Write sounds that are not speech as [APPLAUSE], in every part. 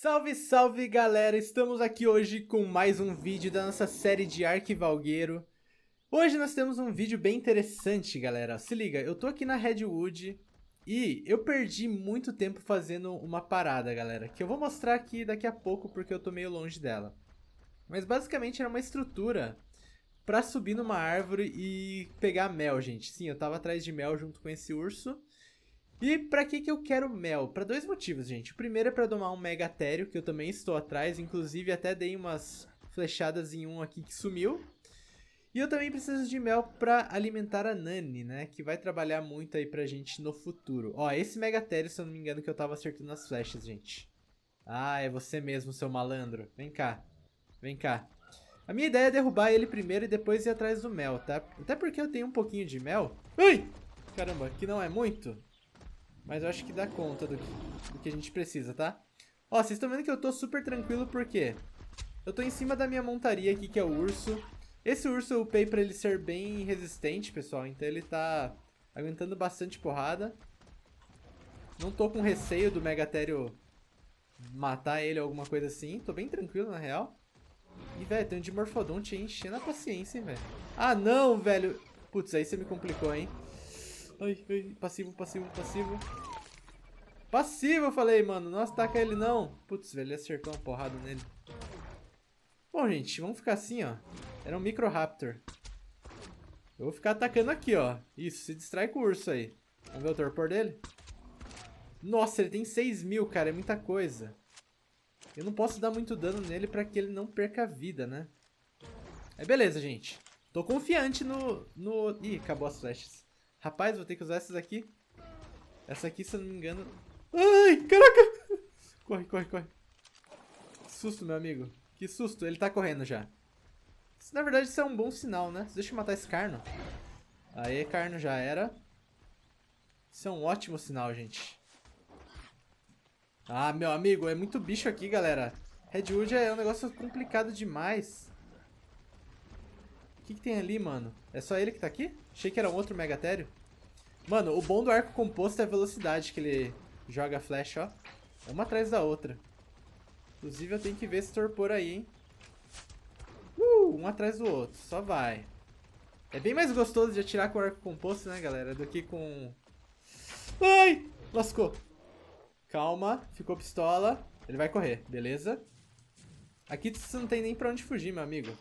Salve, salve galera! Estamos aqui hoje com mais um vídeo da nossa série de Arquivalgueiro. Hoje nós temos um vídeo bem interessante, galera. Se liga, eu tô aqui na Redwood e eu perdi muito tempo fazendo uma parada, galera, que eu vou mostrar aqui daqui a pouco porque eu tô meio longe dela. Mas basicamente era uma estrutura pra subir numa árvore e pegar mel, gente. Sim, eu tava atrás de mel junto com esse urso. E para que que eu quero mel? Para dois motivos, gente. O primeiro é para domar um megatério, que eu também estou atrás, inclusive até dei umas flechadas em um aqui que sumiu. E eu também preciso de mel para alimentar a Nani, né? Que vai trabalhar muito aí pra gente no futuro. Ó, esse megatério, se eu não me engano, que eu tava acertando as flechas, gente. Ah, é você mesmo, seu malandro. Vem cá. Vem cá. A minha ideia é derrubar ele primeiro e depois ir atrás do mel, tá? Até porque eu tenho um pouquinho de mel. Ai! Caramba, que não é muito. Mas eu acho que dá conta do que, do que a gente precisa, tá? Ó, vocês estão vendo que eu tô super tranquilo porque eu tô em cima da minha montaria aqui, que é o urso. Esse urso eu upei pra ele ser bem resistente, pessoal. Então ele tá aguentando bastante porrada. Não tô com receio do Megatério matar ele ou alguma coisa assim. Tô bem tranquilo, na real. E, velho, tem um Dimorphodonte enchendo a paciência, hein, velho. Ah, não, velho. Putz, aí você me complicou, hein. Ai, ai, passivo, passivo, passivo. Passivo, eu falei, mano. Não ataca ele, não. Putz, velho, ele acertou uma porrada nele. Bom, gente, vamos ficar assim, ó. Era um Micro Raptor. Eu vou ficar atacando aqui, ó. Isso, se distrai com o urso aí. Vamos ver o torpor dele? Nossa, ele tem 6 mil, cara. É muita coisa. Eu não posso dar muito dano nele pra que ele não perca a vida, né? É beleza, gente. Tô confiante no... no... Ih, acabou as flechas. Rapaz, vou ter que usar essas aqui. Essa aqui, se eu não me engano... Ai, caraca! [LAUGHS] Corre, corre, corre. Que susto, meu amigo. Que susto, ele tá correndo já. Isso, na verdade, isso é um bom sinal, né? Deixa eu matar esse Carno. Aê, Carno, já era. Isso é um ótimo sinal, gente. Ah, meu amigo, é muito bicho aqui, galera. Redwood é um negócio complicado demais que, que tem ali, mano? É só ele que tá aqui? Achei que era um outro megatério. Mano, o bom do arco composto é a velocidade que ele joga a flecha, ó. É uma atrás da outra. Inclusive, eu tenho que ver esse torpor aí, hein. Uh, um atrás do outro. Só vai. É bem mais gostoso de atirar com o arco composto, né, galera? Do que com... Ai! Lascou. Calma. Ficou pistola. Ele vai correr. Beleza. Aqui você não tem nem pra onde fugir, meu amigo.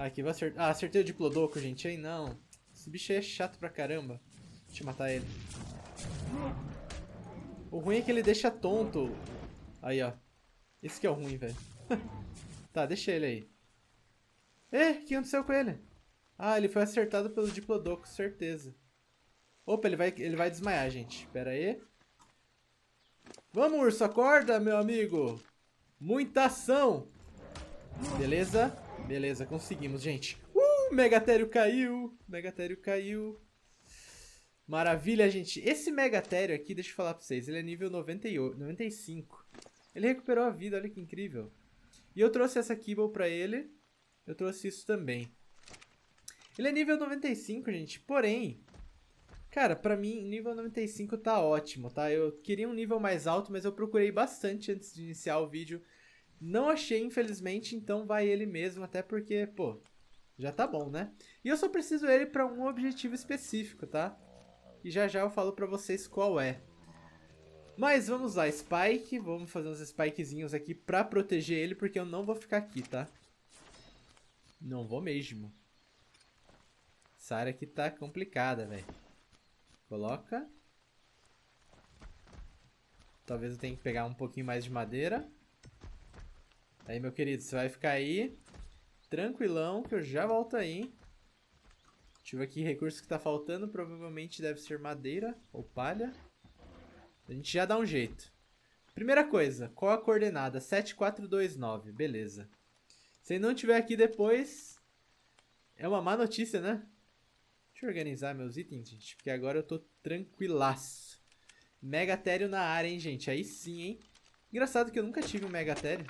Aqui, vai acertar. Ah, acertei o Diplodoco, gente. Aí não. Esse bicho aí é chato pra caramba. Deixa eu matar ele. O ruim é que ele deixa tonto. Aí, ó. Esse que é o ruim, velho. [LAUGHS] tá, deixa ele aí. É, o que aconteceu com ele? Ah, ele foi acertado pelo Diplodoco, certeza. Opa, ele vai, ele vai desmaiar, gente. Pera aí. Vamos, urso, acorda, meu amigo. Muita ação. Beleza. Beleza, conseguimos, gente. Uh, Megatério caiu. Megatério caiu. Maravilha, gente. Esse Megatério aqui, deixa eu falar pra vocês, ele é nível 98, 95. Ele recuperou a vida, olha que incrível. E eu trouxe essa Kibble pra ele. Eu trouxe isso também. Ele é nível 95, gente, porém... Cara, pra mim, nível 95 tá ótimo, tá? Eu queria um nível mais alto, mas eu procurei bastante antes de iniciar o vídeo não achei, infelizmente, então vai ele mesmo, até porque, pô, já tá bom, né? E eu só preciso ele para um objetivo específico, tá? E já já eu falo para vocês qual é. Mas vamos lá, Spike, vamos fazer uns Spikezinhos aqui pra proteger ele, porque eu não vou ficar aqui, tá? Não vou mesmo. Essa área aqui tá complicada, velho. Coloca. Talvez eu tenha que pegar um pouquinho mais de madeira. Aí, meu querido, você vai ficar aí, tranquilão, que eu já volto aí. Tive aqui recurso que tá faltando, provavelmente deve ser madeira ou palha. A gente já dá um jeito. Primeira coisa, qual a coordenada? 7429, beleza. Se não tiver aqui depois, é uma má notícia, né? Deixa eu organizar meus itens, gente, porque agora eu tô tranquilaço. Megatério na área, hein, gente? Aí sim, hein? Engraçado que eu nunca tive um megatério.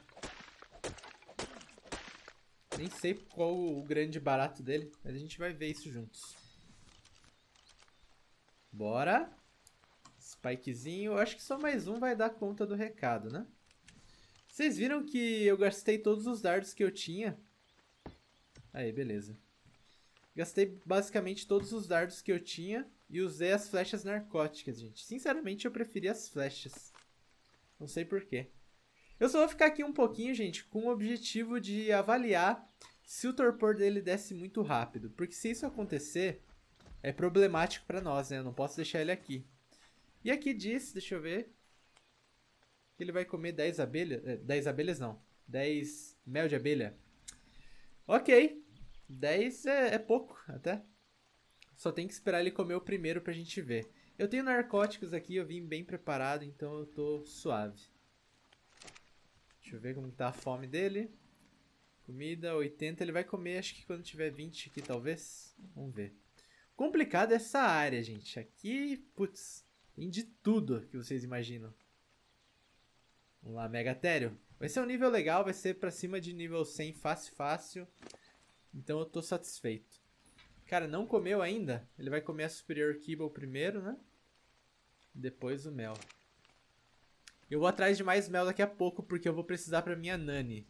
Nem sei qual o grande barato dele, mas a gente vai ver isso juntos. Bora. Spikezinho. Eu acho que só mais um vai dar conta do recado, né? Vocês viram que eu gastei todos os dardos que eu tinha? Aí, beleza. Gastei basicamente todos os dardos que eu tinha e usei as flechas narcóticas, gente. Sinceramente, eu preferi as flechas. Não sei porquê. Eu só vou ficar aqui um pouquinho, gente, com o objetivo de avaliar se o torpor dele desce muito rápido. Porque se isso acontecer, é problemático para nós, né? Eu não posso deixar ele aqui. E aqui diz, deixa eu ver, que ele vai comer 10 abelhas... 10 eh, abelhas não, 10 mel de abelha. Ok, 10 é, é pouco até. Só tem que esperar ele comer o primeiro pra gente ver. Eu tenho narcóticos aqui, eu vim bem preparado, então eu tô suave. Deixa eu ver como tá a fome dele. Comida, 80. Ele vai comer, acho que quando tiver 20 aqui, talvez. Vamos ver. Complicado essa área, gente. Aqui, putz, tem de tudo que vocês imaginam. Vamos lá, Megatério. Vai ser um nível legal, vai ser pra cima de nível 100 fácil, fácil. Então eu tô satisfeito. Cara, não comeu ainda? Ele vai comer a Superior Kibble primeiro, né? Depois o mel. Eu vou atrás de mais mel daqui a pouco, porque eu vou precisar pra minha Nani.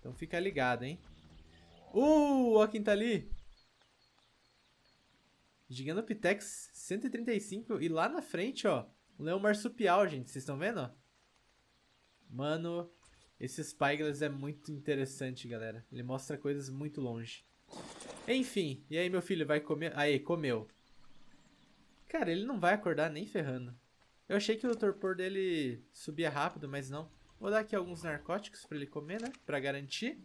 Então fica ligado, hein? Uh, ó quem tá ali. Giganopitex 135. E lá na frente, ó, o leão marsupial, gente. Vocês estão vendo? Mano, esse Spyglass é muito interessante, galera. Ele mostra coisas muito longe. Enfim, e aí meu filho vai comer? Aí, comeu. Cara, ele não vai acordar nem ferrando. Eu achei que o torpor dele subia rápido, mas não. Vou dar aqui alguns narcóticos para ele comer, né? Para garantir.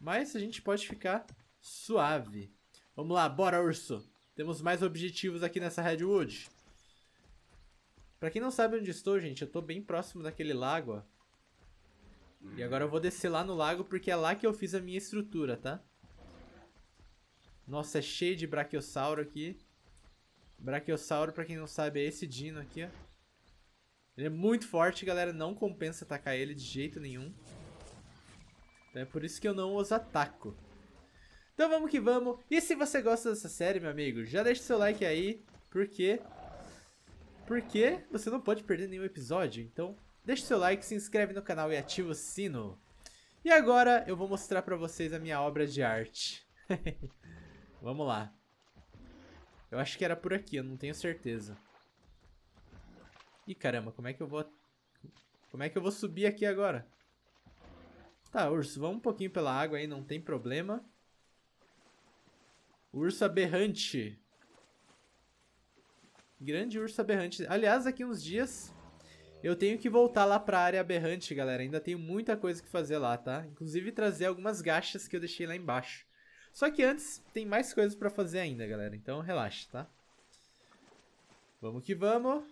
Mas a gente pode ficar suave. Vamos lá, bora, urso. Temos mais objetivos aqui nessa Redwood. Pra quem não sabe onde estou, gente, eu tô bem próximo daquele lago, ó. E agora eu vou descer lá no lago porque é lá que eu fiz a minha estrutura, tá? Nossa, é cheio de brachiosauro aqui. Brachiosauro, pra quem não sabe, é esse Dino aqui, ó. Ele é muito forte, galera. Não compensa atacar ele de jeito nenhum. Então é por isso que eu não os ataco. Então vamos que vamos. E se você gosta dessa série, meu amigo, já deixa seu like aí. Porque... Porque você não pode perder nenhum episódio. Então deixa seu like, se inscreve no canal e ativa o sino. E agora eu vou mostrar pra vocês a minha obra de arte. [LAUGHS] vamos lá. Eu acho que era por aqui, eu não tenho certeza. Ih, caramba, como é que eu vou... Como é que eu vou subir aqui agora? Tá, urso, vamos um pouquinho pela água aí, não tem problema. Urso aberrante. Grande urso aberrante. Aliás, aqui uns dias eu tenho que voltar lá pra área aberrante, galera. Ainda tenho muita coisa que fazer lá, tá? Inclusive trazer algumas gachas que eu deixei lá embaixo. Só que antes tem mais coisas para fazer ainda, galera. Então relaxa, tá? Vamos que vamos.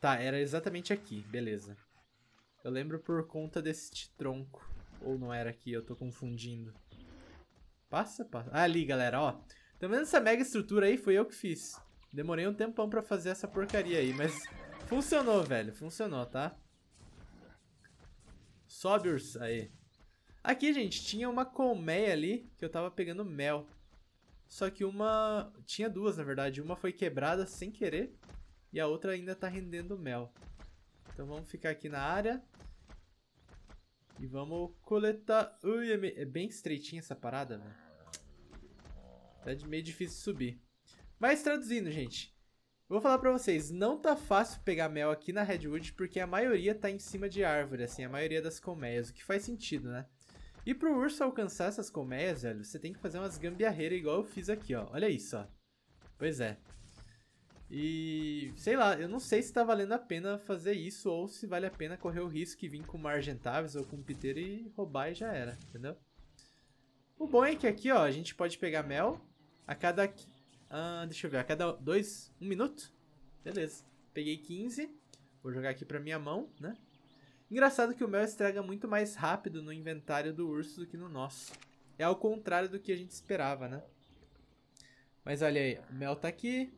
Tá, era exatamente aqui. Beleza. Eu lembro por conta deste tronco. Ou não era aqui, eu tô confundindo. Passa, passa. Ah, ali, galera, ó. Tá vendo essa mega estrutura aí? Foi eu que fiz. Demorei um tempão pra fazer essa porcaria aí, mas... Funcionou, velho. Funcionou, tá? Sobe, urso. Aí. Aqui, gente, tinha uma colmeia ali que eu tava pegando mel. Só que uma... Tinha duas, na verdade. Uma foi quebrada sem querer e a outra ainda tá rendendo mel. Então vamos ficar aqui na área. E vamos coletar... Ui, é, é bem estreitinha essa parada, né? Tá meio difícil subir. Mas traduzindo, gente. Vou falar pra vocês, não tá fácil pegar mel aqui na Redwood, porque a maioria tá em cima de árvore, assim, a maioria das colmeias, o que faz sentido, né? E pro urso alcançar essas colmeias, velho, você tem que fazer umas gambiarreiras igual eu fiz aqui, ó. Olha isso, ó. Pois é. E sei lá, eu não sei se tá valendo a pena fazer isso ou se vale a pena correr o risco de vir com uma Argentavis ou com um Piteiro e roubar e já era, entendeu? O bom é que aqui, ó, a gente pode pegar mel a cada... Ah, deixa eu ver, a cada dois, um minuto? Beleza. Peguei 15. Vou jogar aqui pra minha mão, né? Engraçado que o mel estraga muito mais rápido no inventário do urso do que no nosso. É ao contrário do que a gente esperava, né? Mas olha aí, o mel tá aqui.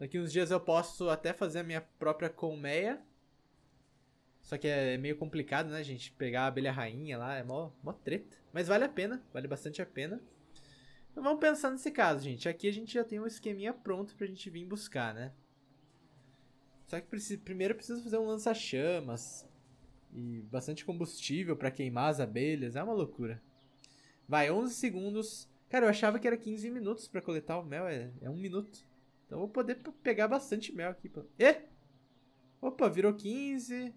Daqui uns dias eu posso até fazer a minha própria colmeia. Só que é meio complicado, né, gente? Pegar a abelha rainha lá, é mó, mó treta. Mas vale a pena, vale bastante a pena. Então vamos pensar nesse caso, gente. Aqui a gente já tem um esqueminha pronto pra gente vir buscar, né? Só que preciso, primeiro eu preciso fazer um lança-chamas e bastante combustível para queimar as abelhas, é uma loucura. Vai, 11 segundos. Cara, eu achava que era 15 minutos para coletar o mel, é, é um minuto. Então eu vou poder pegar bastante mel aqui. Pra... E? Opa, virou 15.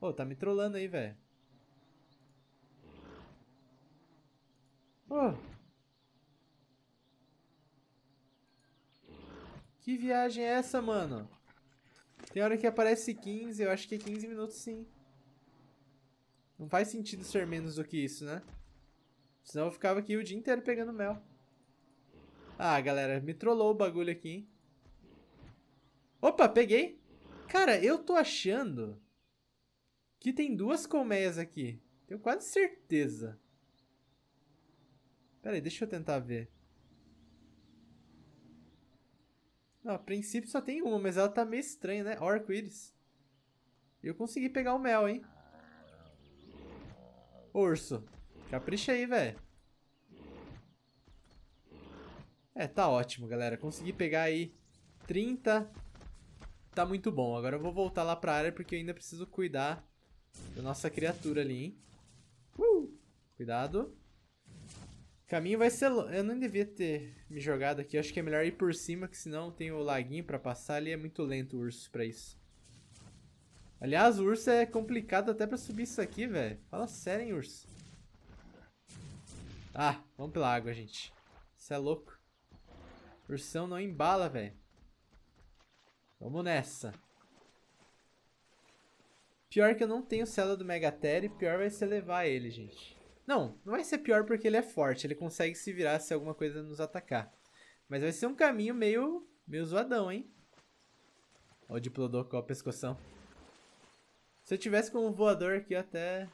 Pô, oh, tá me trollando aí, velho. Oh. Que viagem é essa, mano? Tem hora que aparece 15, eu acho que é 15 minutos sim. Não faz sentido ser menos do que isso, né? Senão eu ficava aqui o dia inteiro pegando mel. Ah, galera, me trollou o bagulho aqui, hein? Opa, peguei! Cara, eu tô achando que tem duas colmeias aqui. Tenho quase certeza. Pera aí, deixa eu tentar ver. Não, a princípio só tem uma, mas ela tá meio estranha, né? Orquiris. Eu consegui pegar o mel, hein? Urso, capricha aí, velho. É, tá ótimo, galera. Consegui pegar aí 30. Tá muito bom. Agora eu vou voltar lá pra área porque eu ainda preciso cuidar da nossa criatura ali, hein? Uh! Cuidado caminho vai ser. Eu não devia ter me jogado aqui. Eu acho que é melhor ir por cima, que senão tem o laguinho pra passar ali. É muito lento o urso pra isso. Aliás, o urso é complicado até pra subir isso aqui, velho. Fala sério, hein, urso. Ah, vamos pela água, gente. Isso é louco. Ursão não embala, velho. Vamos nessa. Pior que eu não tenho cela do Megatere, pior vai ser levar ele, gente. Não, não vai ser pior porque ele é forte, ele consegue se virar se alguma coisa nos atacar. Mas vai ser um caminho meio, meio zoadão, hein? Ó o Diplodocus, a pescoção. Se eu tivesse como voador aqui, eu até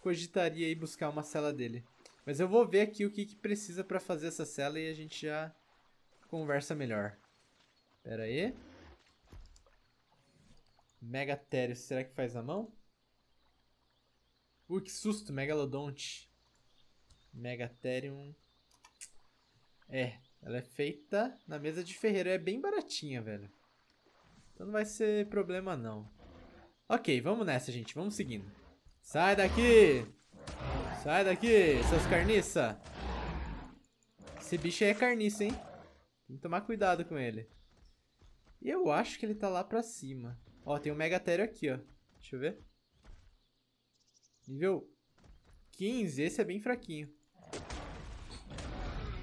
cogitaria ir buscar uma cela dele. Mas eu vou ver aqui o que, que precisa para fazer essa cela e a gente já conversa melhor. Pera aí. Megatério, será que faz na mão? Ui, uh, que susto, megalodonte. Megatherium. É, ela é feita na mesa de ferreiro. É bem baratinha, velho. Então não vai ser problema, não. Ok, vamos nessa, gente. Vamos seguindo. Sai daqui! Sai daqui, seus carniça! Esse bicho aí é carniça, hein? Tem que tomar cuidado com ele. E eu acho que ele tá lá pra cima. Ó, tem um megatério aqui, ó. Deixa eu ver. Nível 15. Esse é bem fraquinho.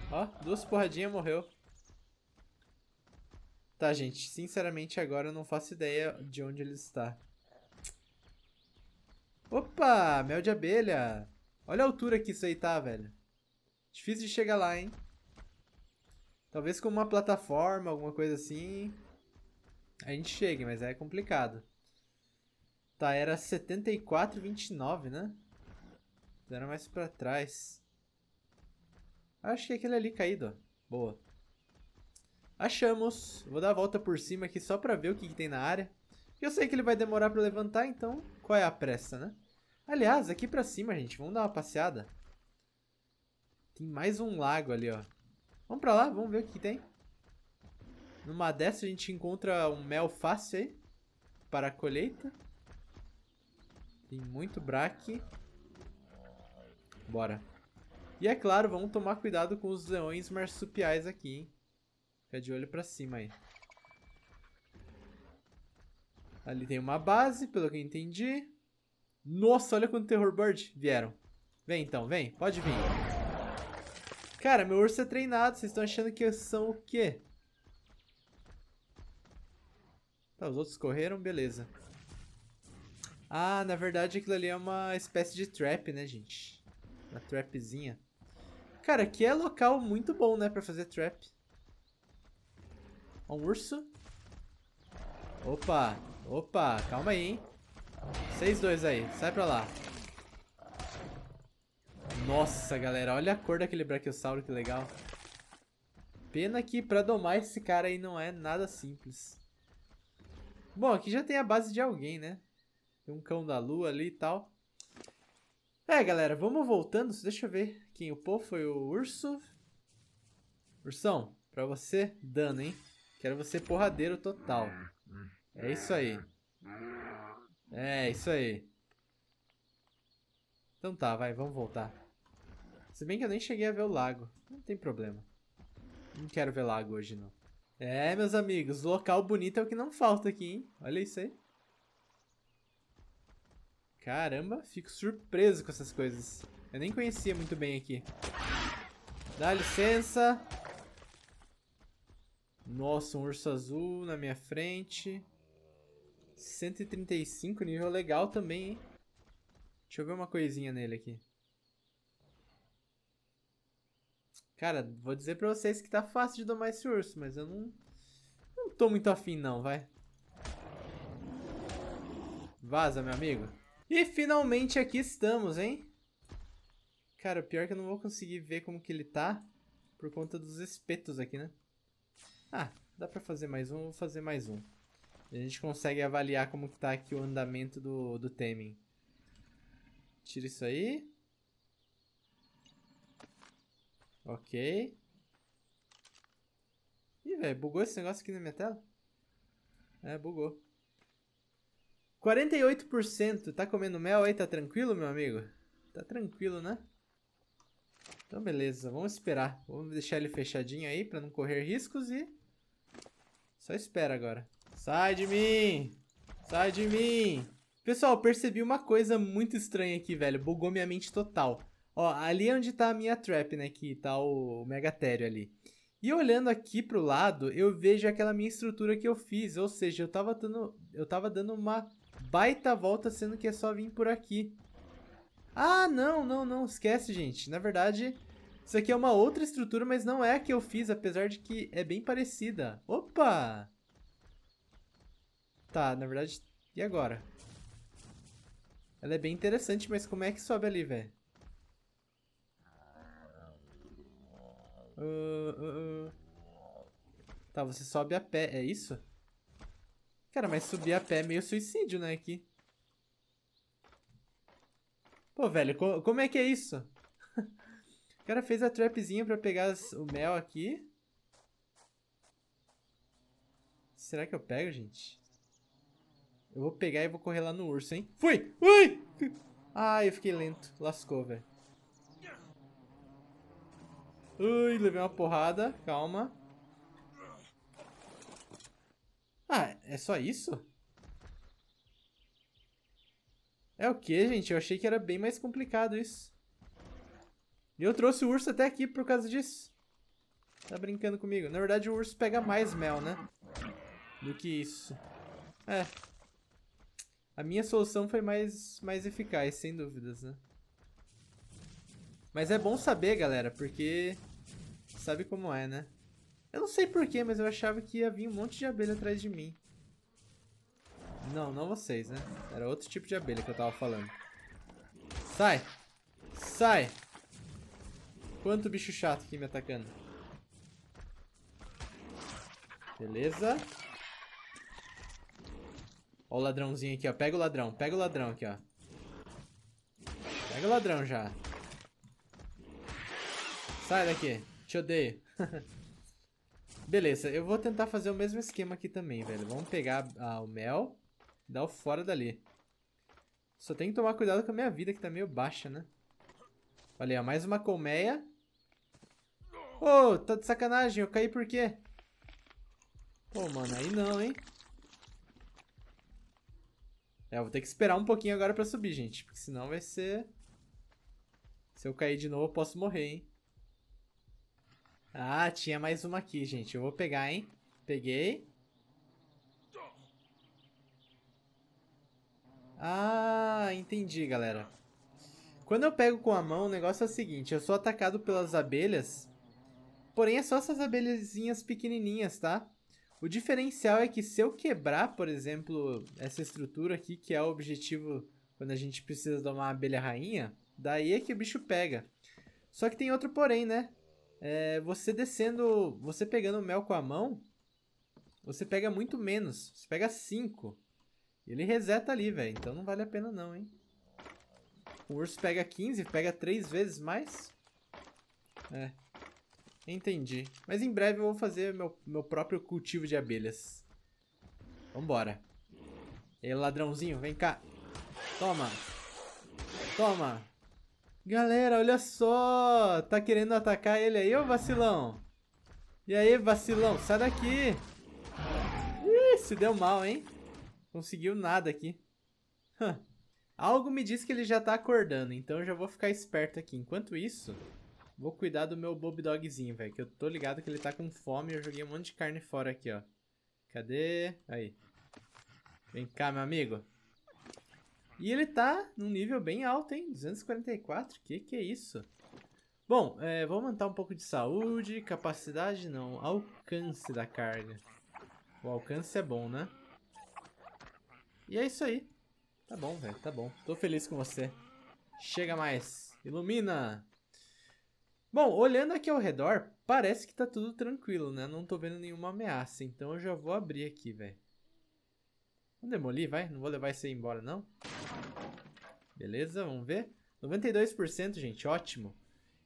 Ó, duas porradinhas morreu. Tá, gente. Sinceramente, agora eu não faço ideia de onde ele está. Opa! Mel de abelha! Olha a altura que isso aí tá, velho. Difícil de chegar lá, hein? Talvez com uma plataforma, alguma coisa assim. A gente chegue, mas é complicado. Tá, era 74,29, né? Era mais pra trás. Acho que é aquele ali caído, ó. Boa. Achamos. Vou dar a volta por cima aqui só pra ver o que, que tem na área. Eu sei que ele vai demorar pra levantar, então qual é a pressa, né? Aliás, aqui pra cima, gente, vamos dar uma passeada. Tem mais um lago ali, ó. Vamos pra lá, vamos ver o que, tem. Numa dessa a gente encontra um mel fácil aí. Para a colheita. Tem muito braque. Bora. E é claro, vamos tomar cuidado com os leões marsupiais aqui, hein? Fica de olho pra cima aí. Ali tem uma base, pelo que eu entendi. Nossa, olha quanto Terror Bird vieram. Vem então, vem. Pode vir. Cara, meu urso é treinado. Vocês estão achando que são o quê? Tá, os outros correram, beleza. Ah, na verdade aquilo ali é uma espécie de trap, né, gente? Uma trapzinha. Cara, aqui é local muito bom, né, pra fazer trap. Ó, um urso. Opa, opa, calma aí, hein. Vocês dois aí, sai pra lá. Nossa, galera, olha a cor daquele Brachiosauro, que legal. Pena que pra domar esse cara aí não é nada simples. Bom, aqui já tem a base de alguém, né? Tem um cão da lua ali e tal. É, galera, vamos voltando. Deixa eu ver quem upou foi o Urso. Ursão, pra você, dano, hein? Quero você porradeiro total. É isso aí. É, isso aí. Então tá, vai, vamos voltar. Se bem que eu nem cheguei a ver o lago. Não tem problema. Não quero ver lago hoje, não. É, meus amigos, local bonito é o que não falta aqui, hein? Olha isso aí. Caramba, fico surpreso com essas coisas. Eu nem conhecia muito bem aqui. Dá licença. Nossa, um urso azul na minha frente. 135, nível legal também, hein? Deixa eu ver uma coisinha nele aqui. Cara, vou dizer pra vocês que tá fácil de domar esse urso, mas eu não... Não tô muito afim não, vai. Vaza, meu amigo. E finalmente aqui estamos, hein? Cara, pior que eu não vou conseguir ver como que ele tá por conta dos espetos aqui, né? Ah, dá pra fazer mais um, vou fazer mais um. A gente consegue avaliar como que tá aqui o andamento do, do Temin. Tira isso aí. Ok. Ih, velho, bugou esse negócio aqui na minha tela? É, bugou. 48%. Tá comendo mel aí? Tá tranquilo, meu amigo? Tá tranquilo, né? Então, beleza, vamos esperar. Vamos deixar ele fechadinho aí pra não correr riscos e... Só espera agora. Sai de mim! Sai de mim! Pessoal, percebi uma coisa muito estranha aqui, velho. Bugou minha mente total. Ó, ali é onde tá a minha trap, né? Que tá o megatério ali. E olhando aqui pro lado, eu vejo aquela minha estrutura que eu fiz. Ou seja, eu tava dando, eu tava dando uma baita volta, sendo que é só vir por aqui. Ah, não, não, não, esquece, gente. Na verdade, isso aqui é uma outra estrutura, mas não é a que eu fiz, apesar de que é bem parecida. Opa! Tá, na verdade, e agora? Ela é bem interessante, mas como é que sobe ali, velho? Uh, uh, uh. Tá, você sobe a pé, é isso? Cara, mas subir a pé é meio suicídio, né, aqui. Pô, velho, co como é que é isso? o cara fez a trapzinha pra pegar o mel aqui. Será que eu pego, gente? Eu vou pegar e vou correr lá no urso, hein? Fui! Ui! Ai, ah, eu fiquei lento. Lascou, velho. Ui, levei uma porrada. Calma. Ah, é só isso? É o que, gente? Eu achei que era bem mais complicado isso. E eu trouxe o urso até aqui por causa disso. Tá brincando comigo. Na verdade, o urso pega mais mel, né? Do que isso. É. A minha solução foi mais, mais eficaz, sem dúvidas, né? Mas é bom saber, galera, porque... Sabe como é, né? Eu não sei porquê, mas eu achava que ia vir um monte de abelha atrás de mim. Não, não vocês, né? Era outro tipo de abelha que eu tava falando. Sai! Sai! Quanto bicho chato aqui me atacando. Beleza. Ó o ladrãozinho aqui, ó. Pega o ladrão, pega o ladrão aqui, ó. Pega o ladrão já. Sai daqui. Te odeio. [LAUGHS] Beleza, eu vou tentar fazer o mesmo esquema aqui também, velho. Vamos pegar ah, o mel. Dá o fora dali. Só tem que tomar cuidado com a minha vida, que tá meio baixa, né? Olha aí, mais uma colmeia. Ô, oh, tá de sacanagem. Eu caí por quê? Pô, oh, mano, aí não, hein? É, eu vou ter que esperar um pouquinho agora pra subir, gente. Porque senão vai ser... Se eu cair de novo, eu posso morrer, hein? Ah, tinha mais uma aqui, gente. Eu vou pegar, hein? Peguei. Ah, entendi, galera. Quando eu pego com a mão, o negócio é o seguinte, eu sou atacado pelas abelhas, porém é só essas abelhazinhas pequenininhas, tá? O diferencial é que se eu quebrar, por exemplo, essa estrutura aqui, que é o objetivo quando a gente precisa de uma abelha rainha, daí é que o bicho pega. Só que tem outro porém, né? É, você descendo, você pegando o mel com a mão, você pega muito menos. Você pega 5. Ele reseta ali, velho. Então não vale a pena não, hein? O urso pega 15, pega 3 vezes mais. É. Entendi. Mas em breve eu vou fazer meu, meu próprio cultivo de abelhas. Vambora. Ei, ladrãozinho, vem cá. Toma. Toma. Galera, olha só. Tá querendo atacar ele aí, ô vacilão? E aí, vacilão, sai daqui. Ih, se deu mal, hein? conseguiu nada aqui. Algo me diz que ele já tá acordando, então eu já vou ficar esperto aqui. Enquanto isso, vou cuidar do meu Bob Dogzinho, velho, que eu tô ligado que ele tá com fome eu joguei um monte de carne fora aqui, ó. Cadê? Aí. Vem cá, meu amigo. E ele tá num nível bem alto, hein? 244? Que que é isso? Bom, é, vou aumentar um pouco de saúde, capacidade não, alcance da carga. O alcance é bom, né? E é isso aí. Tá bom, velho, tá bom. Tô feliz com você. Chega mais. Ilumina! Bom, olhando aqui ao redor, parece que tá tudo tranquilo, né? Não tô vendo nenhuma ameaça, então eu já vou abrir aqui, velho. Vamos demolir, vai? Não vou levar isso aí embora, não. Beleza, vamos ver. 92%, gente, ótimo.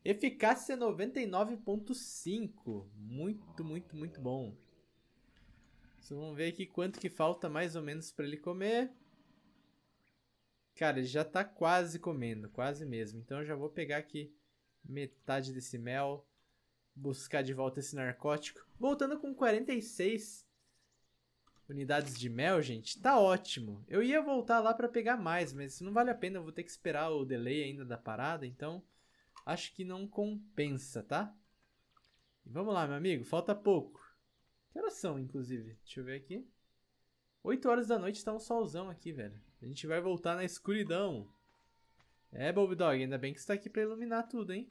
Eficácia 99.5. Muito, muito, muito bom. Vocês vão ver aqui quanto que falta mais ou menos para ele comer. Cara, ele já tá quase comendo, quase mesmo. Então eu já vou pegar aqui metade desse mel, buscar de volta esse narcótico. Voltando com 46 unidades de mel, gente, tá ótimo. Eu ia voltar lá para pegar mais, mas não vale a pena, eu vou ter que esperar o delay ainda da parada, então acho que não compensa, tá? vamos lá, meu amigo, falta pouco. Que horas são, inclusive? Deixa eu ver aqui. 8 horas da noite tá um solzão aqui, velho. A gente vai voltar na escuridão. É, Bob Dog, ainda bem que você tá aqui pra iluminar tudo, hein?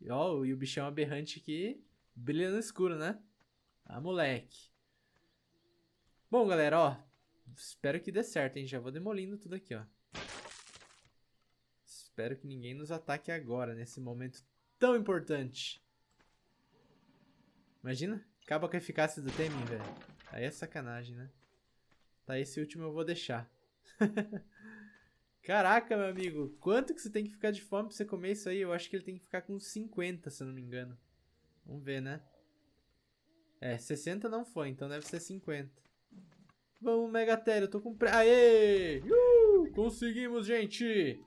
E, ó, e o bichão aberrante aqui brilha no escuro, né? Ah, moleque. Bom, galera, ó. Espero que dê certo, hein? Já vou demolindo tudo aqui, ó. Espero que ninguém nos ataque agora, nesse momento tão importante. Imagina? Acaba com a eficácia do Temin, velho. Aí é sacanagem, né? Tá, esse último eu vou deixar. [LAUGHS] Caraca, meu amigo. Quanto que você tem que ficar de fome pra você comer isso aí? Eu acho que ele tem que ficar com 50, se eu não me engano. Vamos ver, né? É, 60 não foi, então deve ser 50. Vamos, Megatério, eu tô com... Pre... Aê! Uh! Conseguimos, gente!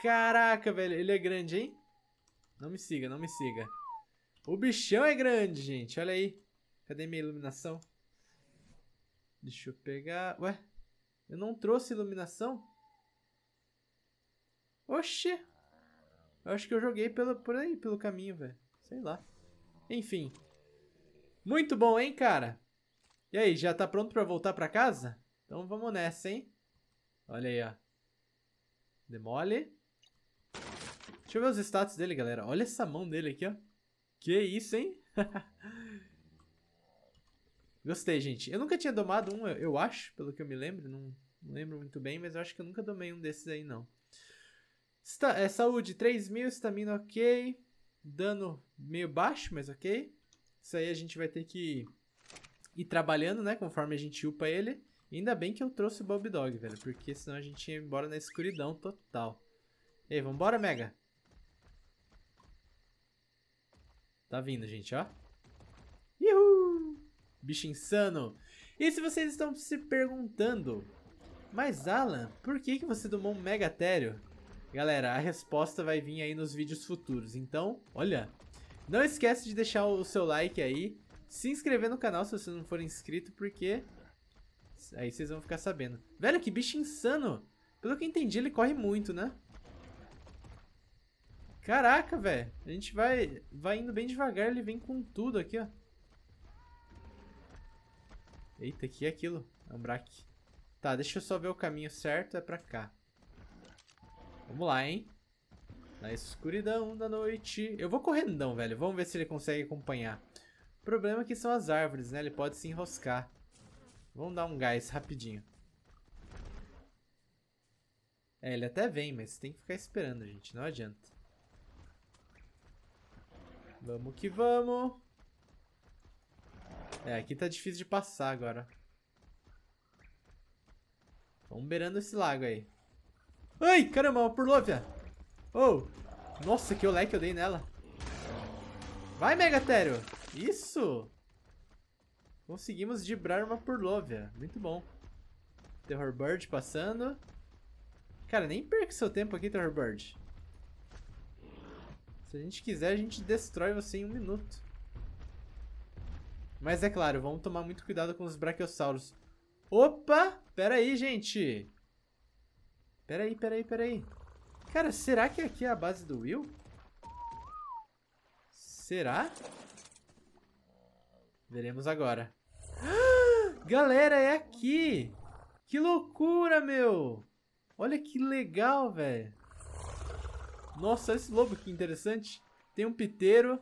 Caraca, velho, ele é grande, hein? Não me siga, não me siga. O bichão é grande, gente. Olha aí. Cadê minha iluminação? Deixa eu pegar... Ué? Eu não trouxe iluminação? Oxi! Eu acho que eu joguei pelo, por aí, pelo caminho, velho. Sei lá. Enfim. Muito bom, hein, cara? E aí, já tá pronto pra voltar pra casa? Então vamos nessa, hein? Olha aí, ó. Demole. Deixa eu ver os status dele, galera. Olha essa mão dele aqui, ó. Que isso, hein? [LAUGHS] Gostei, gente. Eu nunca tinha domado um, eu acho, pelo que eu me lembro. Não, não lembro muito bem, mas eu acho que eu nunca domei um desses aí, não. Esta, é, saúde 3 mil, estamina ok. Dano meio baixo, mas ok. Isso aí a gente vai ter que ir trabalhando, né? Conforme a gente upa ele. ainda bem que eu trouxe o Bob Dog, velho. Porque senão a gente ia embora na escuridão total. Ei, vambora, Mega? Tá vindo, gente, ó. Uhul! Bicho insano. E se vocês estão se perguntando, mas Alan, por que, que você domou um Megatério? Galera, a resposta vai vir aí nos vídeos futuros. Então, olha, não esquece de deixar o seu like aí, se inscrever no canal se você não for inscrito, porque aí vocês vão ficar sabendo. Velho, que bicho insano! Pelo que eu entendi, ele corre muito, né? Caraca, velho. A gente vai, vai indo bem devagar, ele vem com tudo aqui, ó. Eita, que é aquilo? É um braque. Tá, deixa eu só ver o caminho certo, é pra cá. Vamos lá, hein? Na escuridão da noite. Eu vou correndo, então, velho. Vamos ver se ele consegue acompanhar. O problema é que são as árvores, né? Ele pode se enroscar. Vamos dar um gás rapidinho. É, ele até vem, mas tem que ficar esperando, gente. Não adianta. Vamos que vamos. É, aqui tá difícil de passar agora. Vamos beirando esse lago aí. Ai, caramba, uma purlúvia. Oh, nossa, que olé que eu dei nela. Vai, Megatério. Isso. Conseguimos dibrar uma purlúvia. Muito bom. Terrorbird passando. Cara, nem perca seu tempo aqui, Terrorbird. Se a gente quiser, a gente destrói você em um minuto. Mas é claro, vamos tomar muito cuidado com os brachiosauros. Opa! Pera aí, gente! Pera aí, pera aí, pera aí. Cara, será que aqui é a base do Will? Será? Veremos agora. [GASPS] galera, é aqui! Que loucura, meu! Olha que legal, velho. Nossa, olha esse lobo, que interessante. Tem um piteiro.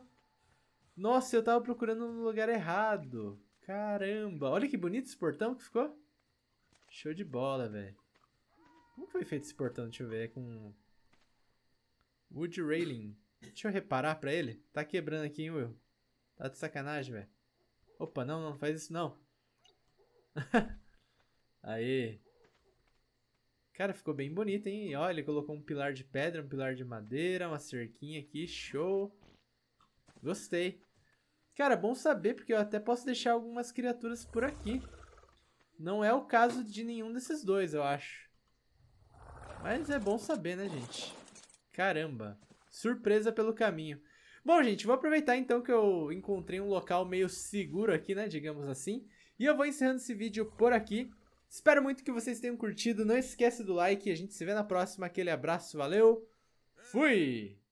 Nossa, eu tava procurando no lugar errado. Caramba, olha que bonito esse portão que ficou. Show de bola, velho. Como foi feito esse portão? Deixa eu ver, é com... Wood railing. Deixa eu reparar pra ele. Tá quebrando aqui, hein, Will? Tá de sacanagem, velho. Opa, não, não faz isso não. [LAUGHS] Aí. Cara, ficou bem bonito, hein? Olha, ele colocou um pilar de pedra, um pilar de madeira, uma cerquinha aqui, show. Gostei. Cara, bom saber, porque eu até posso deixar algumas criaturas por aqui. Não é o caso de nenhum desses dois, eu acho. Mas é bom saber, né, gente? Caramba. Surpresa pelo caminho. Bom, gente, vou aproveitar então que eu encontrei um local meio seguro aqui, né, digamos assim. E eu vou encerrando esse vídeo por aqui. Espero muito que vocês tenham curtido. Não esqueça do like e a gente se vê na próxima. Aquele abraço, valeu. Fui!